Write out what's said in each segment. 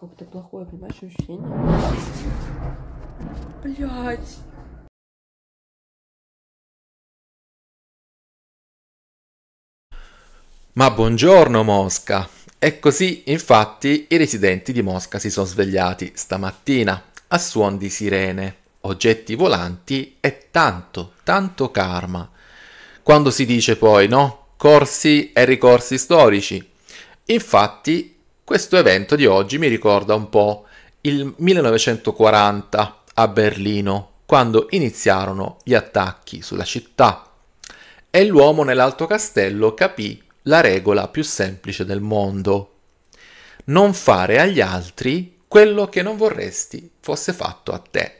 Какое-то плохое, понимаешь, ощущение. Блять. Ma buongiorno Mosca! E così infatti i residenti di Mosca si sono svegliati stamattina a suon di sirene, oggetti volanti e tanto, tanto karma. Quando si dice poi no? Corsi e ricorsi storici. Infatti questo evento di oggi mi ricorda un po' il 1940 a Berlino, quando iniziarono gli attacchi sulla città e l'uomo nell'alto castello capì la regola più semplice del mondo. Non fare agli altri quello che non vorresti fosse fatto a te.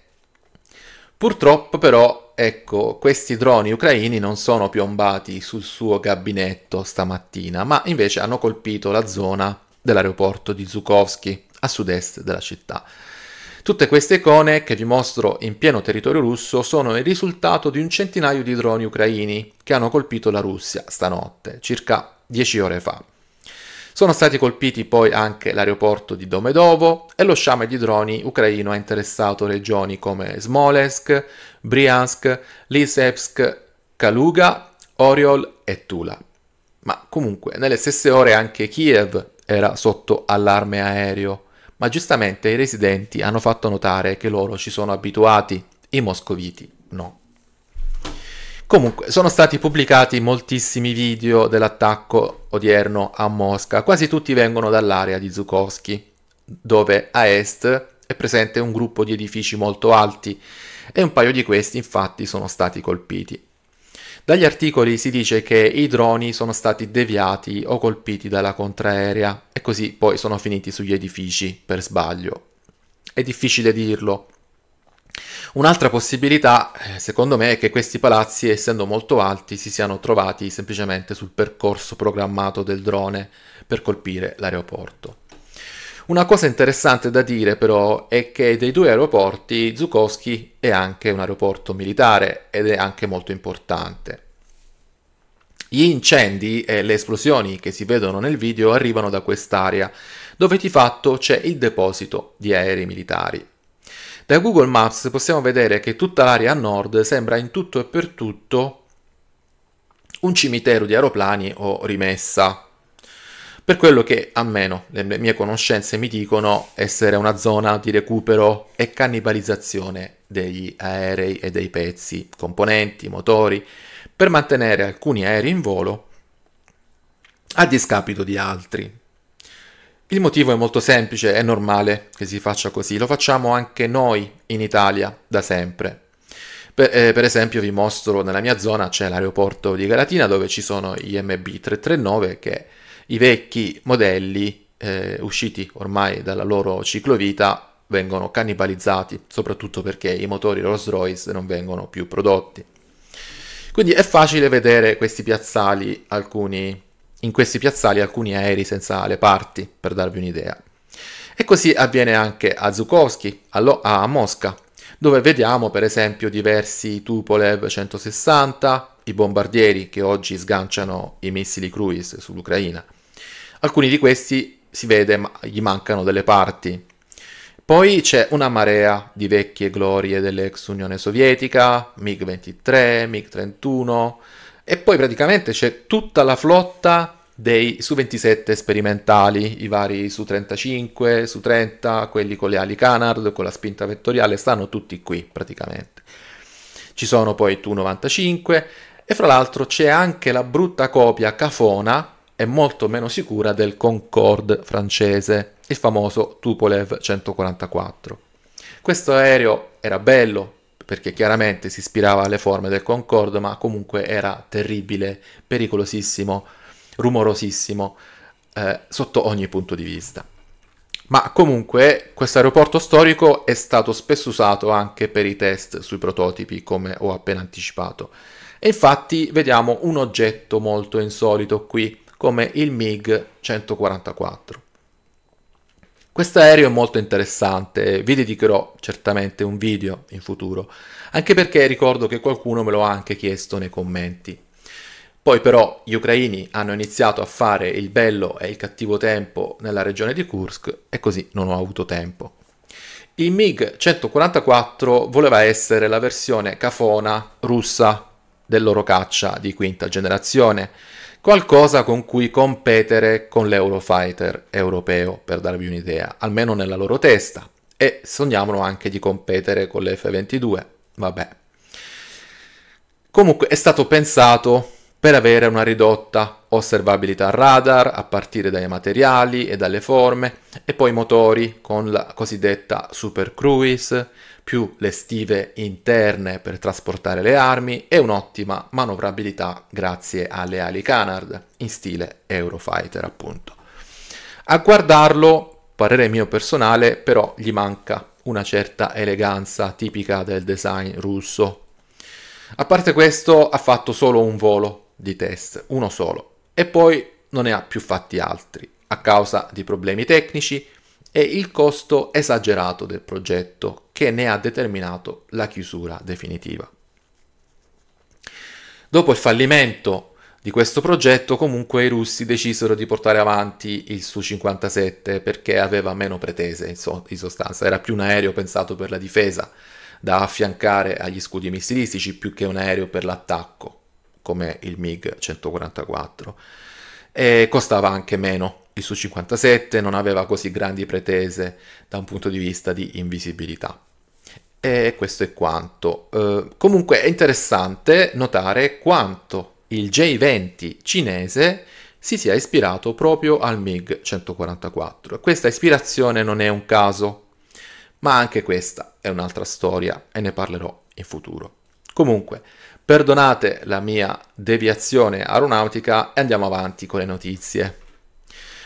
Purtroppo però, ecco, questi droni ucraini non sono piombati sul suo gabinetto stamattina, ma invece hanno colpito la zona dell'aeroporto di Zukovsky a sud-est della città. Tutte queste icone, che vi mostro in pieno territorio russo, sono il risultato di un centinaio di droni ucraini che hanno colpito la Russia stanotte, circa 10 ore fa. Sono stati colpiti poi anche l'aeroporto di Domedovo e lo sciame di droni ucraino ha interessato regioni come Smolensk, Bryansk, Lisepsk, Kaluga, Oriol e Tula. Ma comunque, nelle stesse ore anche Kiev, era sotto allarme aereo, ma giustamente i residenti hanno fatto notare che loro ci sono abituati, i moscoviti no. Comunque, sono stati pubblicati moltissimi video dell'attacco odierno a Mosca, quasi tutti vengono dall'area di Zukovsky, dove a est è presente un gruppo di edifici molto alti e un paio di questi infatti sono stati colpiti. Dagli articoli si dice che i droni sono stati deviati o colpiti dalla contraerea e così poi sono finiti sugli edifici per sbaglio. È difficile dirlo. Un'altra possibilità, eh, secondo me, è che questi palazzi, essendo molto alti, si siano trovati semplicemente sul percorso programmato del drone per colpire l'aeroporto. Una cosa interessante da dire però è che dei due aeroporti Zukowski è anche un aeroporto militare ed è anche molto importante. Gli incendi e le esplosioni che si vedono nel video arrivano da quest'area, dove di fatto c'è il deposito di aerei militari. Da Google Maps possiamo vedere che tutta l'area a nord sembra in tutto e per tutto un cimitero di aeroplani o rimessa, per quello che a almeno le mie conoscenze mi dicono essere una zona di recupero e cannibalizzazione degli aerei e dei pezzi, componenti, motori, per mantenere alcuni aerei in volo a discapito di altri. Il motivo è molto semplice, è normale che si faccia così, lo facciamo anche noi in Italia da sempre. Per, eh, per, esempio vi mostro nella mia zona c'è l'aeroporto di Galatina dove ci sono gli MB339 che i vecchi modelli eh, usciti ormai dalla loro ciclovita vengono cannibalizzati, soprattutto perché i motori Rolls-Royce non vengono più prodotti. Quindi è facile vedere questi piazzali, alcuni, in questi piazzali alcuni aerei senza le parti, per darvi un'idea. E così avviene anche a Zukowski, a, a Mosca, dove vediamo per esempio diversi Tupolev 160, i bombardieri che oggi sganciano i missili cruise sull'Ucraina, Alcuni di questi si vede, ma gli mancano delle parti. Poi c'è una marea di vecchie glorie dell'ex Unione Sovietica, MiG-23, MiG-31 e poi praticamente c'è tutta la flotta dei Su-27 sperimentali, i vari Su-35, Su-30, quelli con le ali canard, con la spinta vettoriale, stanno tutti qui praticamente. Ci sono poi Tu-95 e fra l'altro c'è anche la brutta copia cafona è molto meno sicura del Concorde francese, il famoso Tupolev 144. Questo aereo era bello perché chiaramente si ispirava alle forme del Concorde, ma comunque era terribile, pericolosissimo, rumorosissimo eh, sotto ogni punto di vista. Ma comunque questo aeroporto storico è stato spesso usato anche per i test sui prototipi, come ho appena anticipato. E infatti vediamo un oggetto molto insolito qui come il MiG 144. Questo aereo è molto interessante, vi dedicherò certamente un video in futuro, anche perché ricordo che qualcuno me lo ha anche chiesto nei commenti. Poi però gli ucraini hanno iniziato a fare il bello e il cattivo tempo nella regione di Kursk e così non ho avuto tempo. Il MiG 144 voleva essere la versione cafona russa del loro caccia di quinta generazione, qualcosa con cui competere con l'Eurofighter europeo, per darvi un'idea, almeno nella loro testa. E sogniamolo anche di competere con l'F-22, vabbè. Comunque è stato pensato per avere una ridotta osservabilità radar a partire dai materiali e dalle forme e poi motori con la cosiddetta super cruise, più le stive interne per trasportare le armi e un'ottima manovrabilità grazie alle ali Canard, in stile Eurofighter appunto. A guardarlo, parere mio personale, però gli manca una certa eleganza tipica del design russo. A parte questo, ha fatto solo un volo di test, uno solo, e poi non ne ha più fatti altri, a causa di problemi tecnici e il costo esagerato del progetto che ne ha determinato la chiusura definitiva. Dopo il fallimento di questo progetto, comunque i russi decisero di portare avanti il Su-57 perché aveva meno pretese, in sostanza, era più un aereo pensato per la difesa da affiancare agli scudi missilistici più che un aereo per l'attacco, come il MiG 144. E costava anche meno. Il Su-57 non aveva così grandi pretese da un punto di vista di invisibilità. E questo è quanto. Eh, comunque è interessante notare quanto il J20 cinese si sia ispirato proprio al MiG 144. Questa ispirazione non è un caso, ma anche questa è un'altra storia e ne parlerò in futuro. Comunque, perdonate la mia deviazione aeronautica e andiamo avanti con le notizie.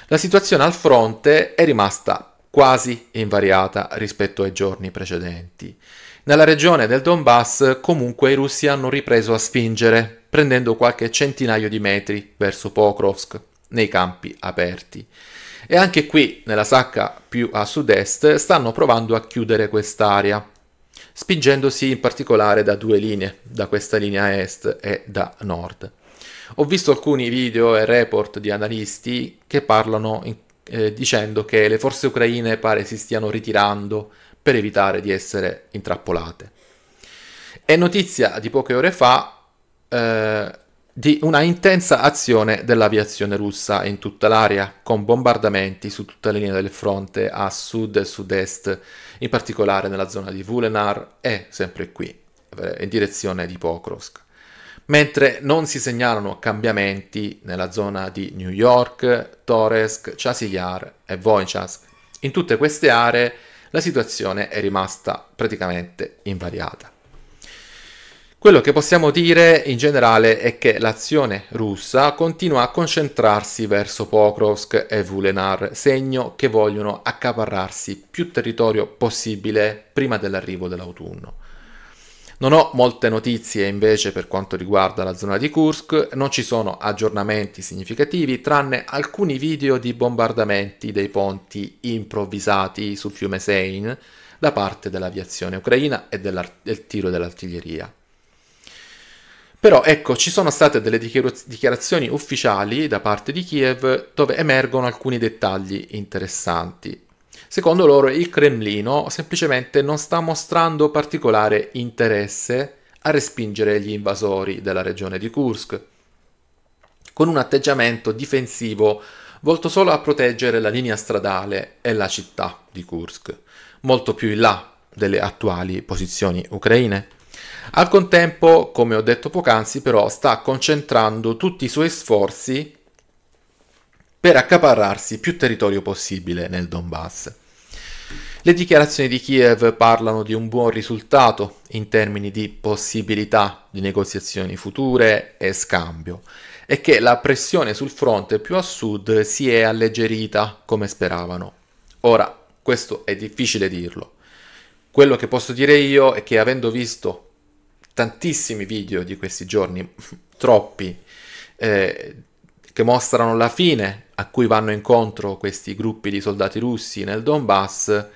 La situazione al fronte è rimasta quasi invariata rispetto ai giorni precedenti. Nella regione del Donbass comunque i russi hanno ripreso a spingere, prendendo qualche centinaio di metri verso Pokrovsk, nei campi aperti. E anche qui, nella sacca più a sud-est, stanno provando a chiudere quest'area, spingendosi in particolare da due linee, da questa linea est e da nord. Ho visto alcuni video e report di analisti che parlano in eh, dicendo che le forze ucraine pare si stiano ritirando per evitare di essere intrappolate. È notizia di poche ore fa eh, di una intensa azione dell'aviazione russa in tutta l'area, con bombardamenti su tutta la linea del fronte a sud e sud-est, in particolare nella zona di Vulenar e sempre qui, eh, in direzione di Pokrovsk mentre non si segnalano cambiamenti nella zona di New York, Toresk, Chasillard e Wojciech. In tutte queste aree la situazione è rimasta praticamente invariata. Quello che possiamo dire in generale è che l'azione russa continua a concentrarsi verso Pokrovsk e Vulenar, segno che vogliono accaparrarsi più territorio possibile prima dell'arrivo dell'autunno. Non ho molte notizie invece per quanto riguarda la zona di Kursk, non ci sono aggiornamenti significativi tranne alcuni video di bombardamenti dei ponti improvvisati sul fiume Sein da parte dell'aviazione ucraina e del tiro dell'artiglieria. Però ecco, ci sono state delle dichiarazioni ufficiali da parte di Kiev dove emergono alcuni dettagli interessanti. Secondo loro il Cremlino semplicemente non sta mostrando particolare interesse a respingere gli invasori della regione di Kursk, con un atteggiamento difensivo volto solo a proteggere la linea stradale e la città di Kursk, molto più in là delle attuali posizioni ucraine. Al contempo, come ho detto poc'anzi, però sta concentrando tutti i suoi sforzi per accaparrarsi più territorio possibile nel Donbass. Le dichiarazioni di Kiev parlano di un buon risultato in termini di possibilità di negoziazioni future e scambio e che la pressione sul fronte più a sud si è alleggerita come speravano. Ora, questo è difficile dirlo. Quello che posso dire io è che avendo visto tantissimi video di questi giorni, troppi, eh, che mostrano la fine a cui vanno incontro questi gruppi di soldati russi nel Donbass,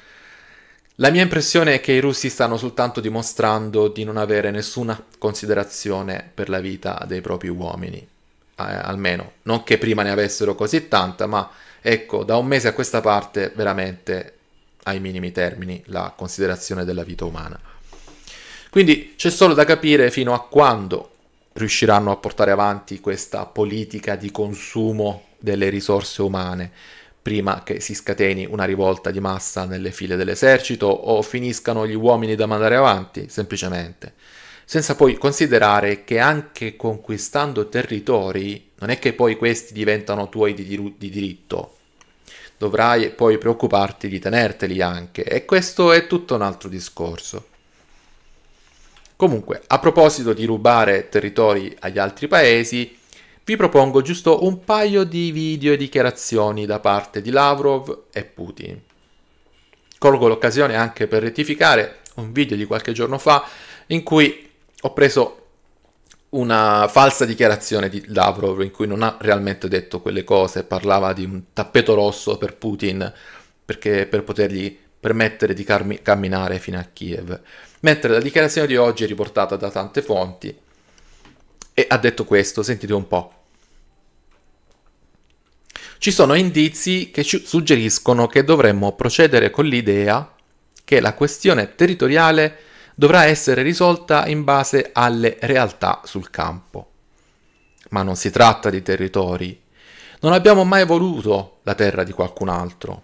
la mia impressione è che i russi stanno soltanto dimostrando di non avere nessuna considerazione per la vita dei propri uomini, eh, almeno non che prima ne avessero così tanta, ma ecco, da un mese a questa parte veramente ai minimi termini la considerazione della vita umana. Quindi c'è solo da capire fino a quando riusciranno a portare avanti questa politica di consumo delle risorse umane prima che si scateni una rivolta di massa nelle file dell'esercito o finiscano gli uomini da mandare avanti, semplicemente. Senza poi considerare che anche conquistando territori non è che poi questi diventano tuoi di, dir- di diritto. Dovrai poi preoccuparti di tenerteli anche e questo è tutto un altro discorso. Comunque, a proposito di rubare territori agli altri paesi, vi propongo giusto un paio di video e dichiarazioni da parte di Lavrov e Putin. Colgo l'occasione anche per rettificare un video di qualche giorno fa in cui ho preso una falsa dichiarazione di Lavrov in cui non ha realmente detto quelle cose, parlava di un tappeto rosso per Putin perché, per potergli permettere di camminare fino a Kiev. Mentre la dichiarazione di oggi è riportata da tante fonti e ha detto questo, sentite un po'. Ci sono indizi che ci suggeriscono che dovremmo procedere con l'idea che la questione territoriale dovrà essere risolta in base alle realtà sul campo. Ma non si tratta di territori. Non abbiamo mai voluto la terra di qualcun altro.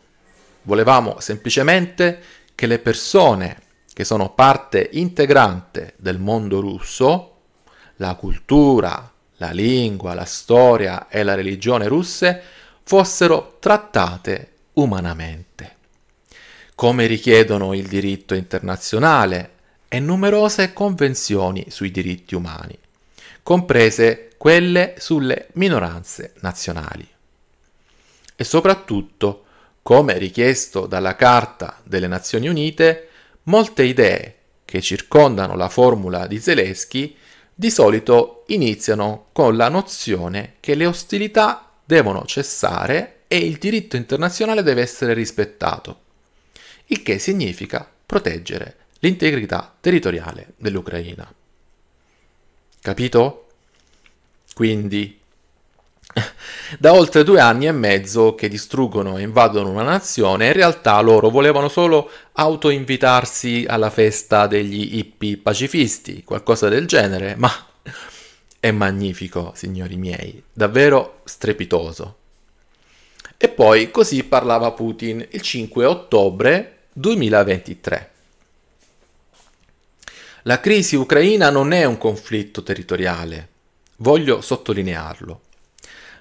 Volevamo semplicemente che le persone che sono parte integrante del mondo russo, la cultura, la lingua, la storia e la religione russe fossero trattate umanamente, come richiedono il diritto internazionale e numerose convenzioni sui diritti umani, comprese quelle sulle minoranze nazionali. E soprattutto, come richiesto dalla Carta delle Nazioni Unite, Molte idee che circondano la formula di Zelensky di solito iniziano con la nozione che le ostilità devono cessare e il diritto internazionale deve essere rispettato, il che significa proteggere l'integrità territoriale dell'Ucraina. Capito? Quindi Da oltre due anni e mezzo che distruggono e invadono una nazione, in realtà loro volevano solo autoinvitarsi alla festa degli hippie pacifisti, qualcosa del genere, ma è magnifico, signori miei, davvero strepitoso. E poi così parlava Putin il 5 ottobre 2023. La crisi ucraina non è un conflitto territoriale, voglio sottolinearlo.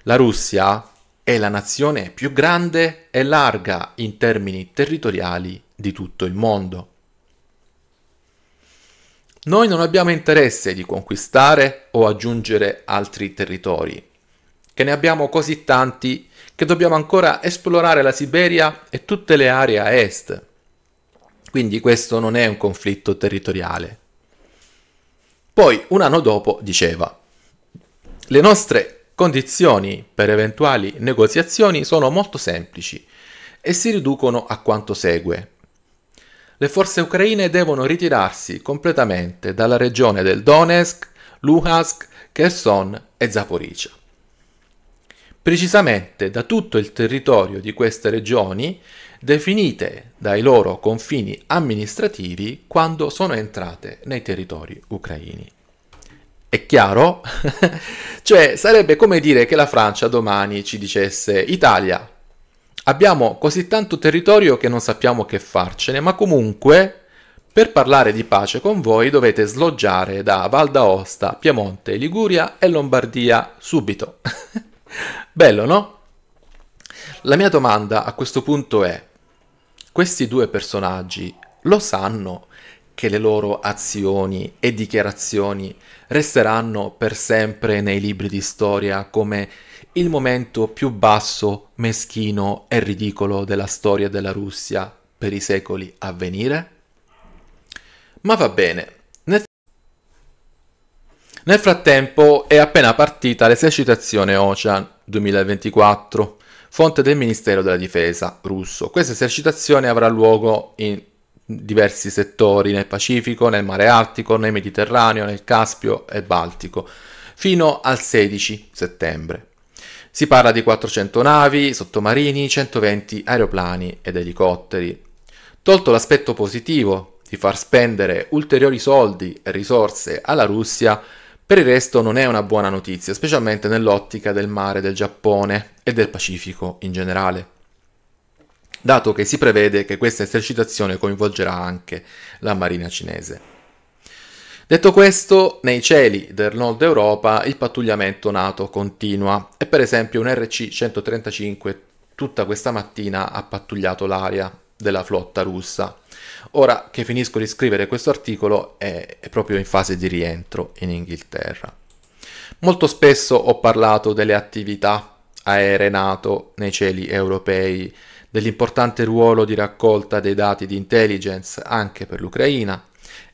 La Russia è la nazione più grande e larga in termini territoriali di tutto il mondo. Noi non abbiamo interesse di conquistare o aggiungere altri territori, che ne abbiamo così tanti che dobbiamo ancora esplorare la Siberia e tutte le aree a est. Quindi questo non è un conflitto territoriale. Poi, un anno dopo, diceva, le nostre Condizioni per eventuali negoziazioni sono molto semplici e si riducono a quanto segue. Le forze ucraine devono ritirarsi completamente dalla regione del Donetsk, Luhansk, Kherson e Zaporizia. Precisamente da tutto il territorio di queste regioni, definite dai loro confini amministrativi quando sono entrate nei territori ucraini. È chiaro? cioè, sarebbe come dire che la Francia domani ci dicesse Italia, abbiamo così tanto territorio che non sappiamo che farcene, ma comunque per parlare di pace con voi dovete sloggiare da Val d'Aosta, Piemonte, Liguria e Lombardia subito. Bello, no? La mia domanda a questo punto è, questi due personaggi lo sanno che le loro azioni e dichiarazioni resteranno per sempre nei libri di storia come il momento più basso, meschino e ridicolo della storia della Russia per i secoli a venire? Ma va bene. Nel, Nel frattempo è appena partita l'esercitazione Ocean 2024, fonte del Ministero della Difesa russo. Questa esercitazione avrà luogo in diversi settori nel Pacifico, nel Mare Artico, nel Mediterraneo, nel Caspio e Baltico, fino al 16 settembre. Si parla di 400 navi, sottomarini, 120 aeroplani ed elicotteri. Tolto l'aspetto positivo di far spendere ulteriori soldi e risorse alla Russia, per il resto non è una buona notizia, specialmente nell'ottica del mare del Giappone e del Pacifico in generale dato che si prevede che questa esercitazione coinvolgerà anche la marina cinese. Detto questo, nei cieli del nord Europa il pattugliamento NATO continua e per esempio un RC-135 tutta questa mattina ha pattugliato l'area della flotta russa. Ora che finisco di scrivere questo articolo è, è proprio in fase di rientro in Inghilterra. Molto spesso ho parlato delle attività aeree NATO nei cieli europei dell'importante ruolo di raccolta dei dati di intelligence anche per l'Ucraina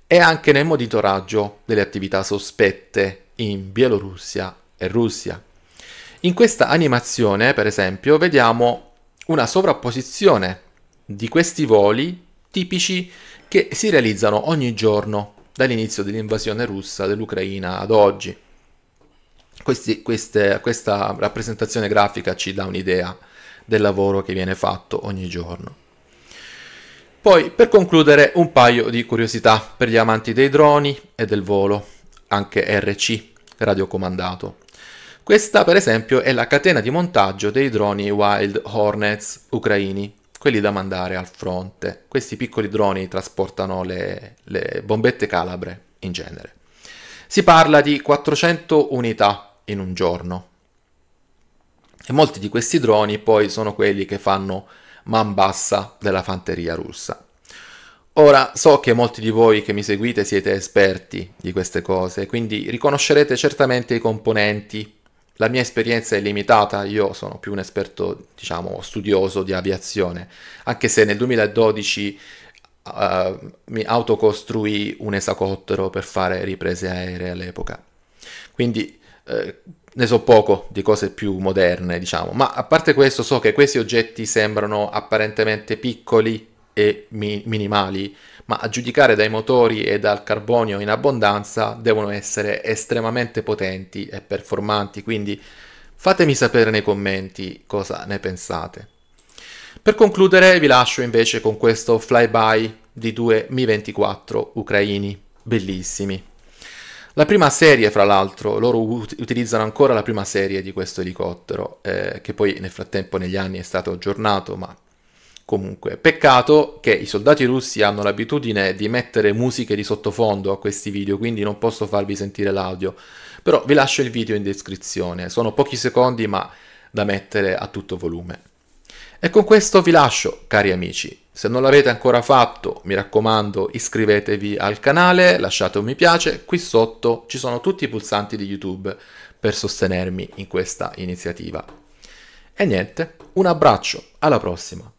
e anche nel monitoraggio delle attività sospette in Bielorussia e Russia. In questa animazione, per esempio, vediamo una sovrapposizione di questi voli tipici che si realizzano ogni giorno dall'inizio dell'invasione russa dell'Ucraina ad oggi. Questi, queste, questa rappresentazione grafica ci dà un'idea del lavoro che viene fatto ogni giorno. Poi, per concludere, un paio di curiosità per gli amanti dei droni e del volo, anche RC, radiocomandato. Questa, per esempio, è la catena di montaggio dei droni Wild Hornets ucraini, quelli da mandare al fronte. Questi piccoli droni trasportano le, le bombette calabre, in genere. Si parla di 400 unità in un giorno, e molti di questi droni poi sono quelli che fanno man bassa della fanteria russa. Ora so che molti di voi che mi seguite siete esperti di queste cose, quindi riconoscerete certamente i componenti. La mia esperienza è limitata, io sono più un esperto, diciamo, studioso di aviazione, anche se nel 2012 uh, eh, mi autocostruì un esacottero per fare riprese aeree all'epoca. Quindi eh, ne so poco di cose più moderne, diciamo, ma a parte questo so che questi oggetti sembrano apparentemente piccoli e mi- minimali, ma a giudicare dai motori e dal carbonio in abbondanza devono essere estremamente potenti e performanti, quindi fatemi sapere nei commenti cosa ne pensate. Per concludere vi lascio invece con questo flyby di due Mi-24 ucraini, bellissimi. La prima serie, fra l'altro, loro ut- utilizzano ancora la prima serie di questo elicottero, eh, che poi nel frattempo negli anni è stato aggiornato, ma comunque. Peccato che i soldati russi hanno l'abitudine di mettere musiche di sottofondo a questi video, quindi non posso farvi sentire l'audio, però vi lascio il video in descrizione, sono pochi secondi ma da mettere a tutto volume. E con questo vi lascio, cari amici. Se non l'avete ancora fatto, mi raccomando, iscrivetevi al canale, lasciate un mi piace, qui sotto ci sono tutti i pulsanti di YouTube per sostenermi in questa iniziativa. E niente, un abbraccio, alla prossima.